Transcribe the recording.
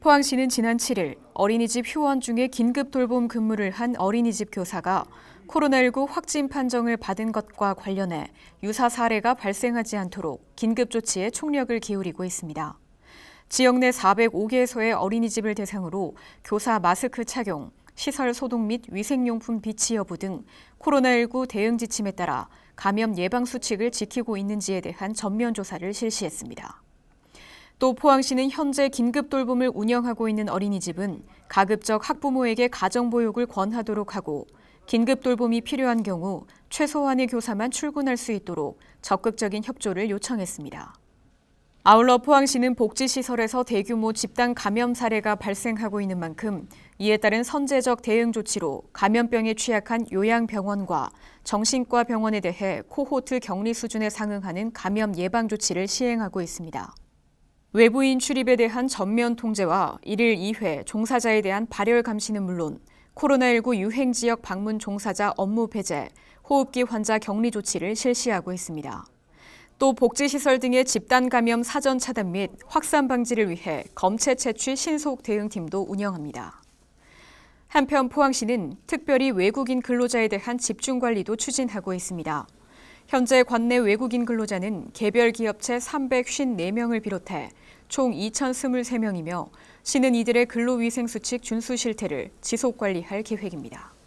포항시는 지난 7일 어린이집 휴원 중에 긴급 돌봄 근무를 한 어린이집 교사가 코로나19 확진 판정을 받은 것과 관련해 유사 사례가 발생하지 않도록 긴급 조치에 총력을 기울이고 있습니다. 지역 내 405개소의 어린이집을 대상으로 교사 마스크 착용, 시설 소독 및 위생용품 비치 여부 등 코로나19 대응 지침에 따라 감염 예방 수칙을 지키고 있는지에 대한 전면 조사를 실시했습니다. 또 포항시는 현재 긴급 돌봄을 운영하고 있는 어린이집은 가급적 학부모에게 가정보육을 권하도록 하고 긴급 돌봄이 필요한 경우 최소한의 교사만 출근할 수 있도록 적극적인 협조를 요청했습니다. 아울러 포항시는 복지시설에서 대규모 집단 감염 사례가 발생하고 있는 만큼 이에 따른 선제적 대응 조치로 감염병에 취약한 요양병원과 정신과 병원에 대해 코호트 격리 수준에 상응하는 감염 예방 조치를 시행하고 있습니다. 외부인 출입에 대한 전면 통제와 1일 2회 종사자에 대한 발열 감시는 물론 코로나19 유행 지역 방문 종사자 업무 배제, 호흡기 환자 격리 조치를 실시하고 있습니다. 또 복지시설 등의 집단 감염 사전 차단 및 확산 방지를 위해 검체 채취 신속 대응팀도 운영합니다. 한편 포항시는 특별히 외국인 근로자에 대한 집중 관리도 추진하고 있습니다. 현재 관내 외국인 근로자는 개별 기업체 354명을 비롯해 총 2,023명이며 시는 이들의 근로위생수칙 준수 실태를 지속관리할 계획입니다.